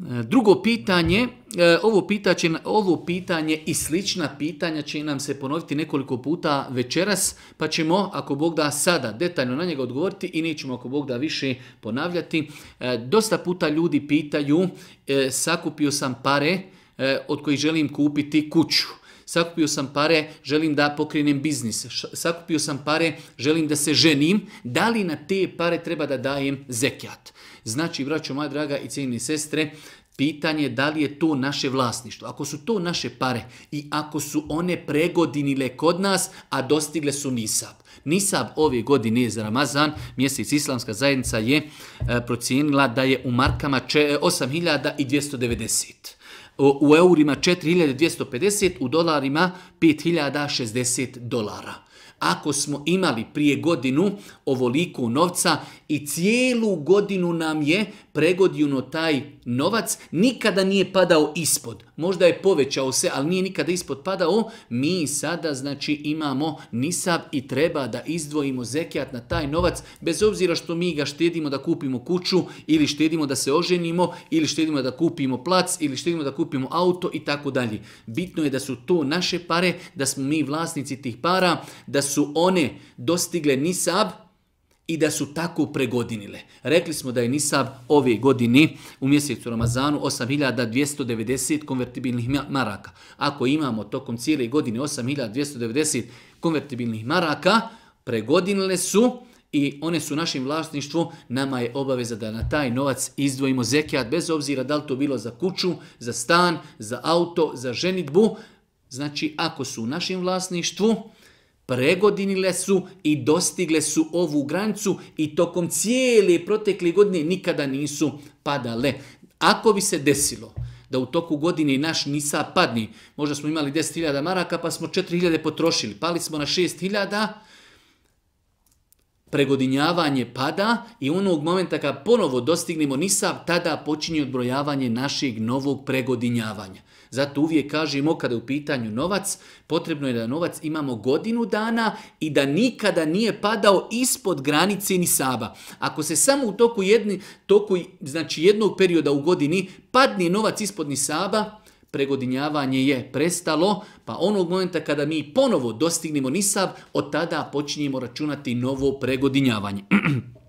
E, drugo pitanje, e, ovo, ovo pitanje i slična pitanja će nam se ponoviti nekoliko puta večeras, pa ćemo, ako Bog da sada, detaljno na njega odgovoriti i nećemo, ako Bog da, više ponavljati. E, dosta puta ljudi pitaju, sakupio sam pare od kojih želim kupiti kuću sakupio sam pare, želim da pokrenem biznis, sakupio sam pare, želim da se ženim, da li na te pare treba da dajem zekjat? Znači, braćo moja draga i cijenine sestre, Pitanje je da li je to naše vlasništvo. Ako su to naše pare i ako su one pregodinile kod nas, a dostigle su nisab. Nisab ove godine je za Ramazan, mjesec Islamska zajednica je e, procijenila da je u markama 8290 u eurima 4250, u dolarima 5060 dolara ako smo imali prije godinu ovoliku novca i cijelu godinu nam je pregodjuno taj novac, nikada nije padao ispod. Možda je povećao se, ali nije nikada ispod padao. Mi sada znači imamo nisav i treba da izdvojimo zekijat na taj novac, bez obzira što mi ga štedimo da kupimo kuću ili štedimo da se oženimo ili štedimo da kupimo plac ili štedimo da kupimo auto i tako dalje. Bitno je da su to naše pare, da smo mi vlasnici tih para, da su su one dostigle nisab i da su tako pregodinile. Rekli smo da je nisab ove godine u mjesecu Ramazanu 8290 konvertibilnih maraka. Ako imamo tokom cijele godine 8290 konvertibilnih maraka, pregodinile su i one su našim vlasništvu, nama je obaveza da na taj novac izdvojimo zekijat, bez obzira da li to bilo za kuću, za stan, za auto, za ženitbu. Znači, ako su u našem vlasništvu, pregodinile su i dostigle su ovu granicu i tokom cijele protekle godine nikada nisu padale. Ako bi se desilo da u toku godine naš nisa padni, možda smo imali 10.000 maraka pa smo 4.000 potrošili, pali smo na 6.000, pregodinjavanje pada i onog momenta kad ponovo dostignemo nisav, tada počinje odbrojavanje našeg novog pregodinjavanja. Zato uvijek kažemo kada je u pitanju novac, potrebno je da novac imamo godinu dana i da nikada nije padao ispod granice nisaba. Ako se samo u toku, jedni, toku znači jednog perioda u godini padne novac ispod nisaba, pregodinjavanje je prestalo, pa onog momenta kada mi ponovo dostignemo nisav, od tada počinjemo računati novo pregodinjavanje.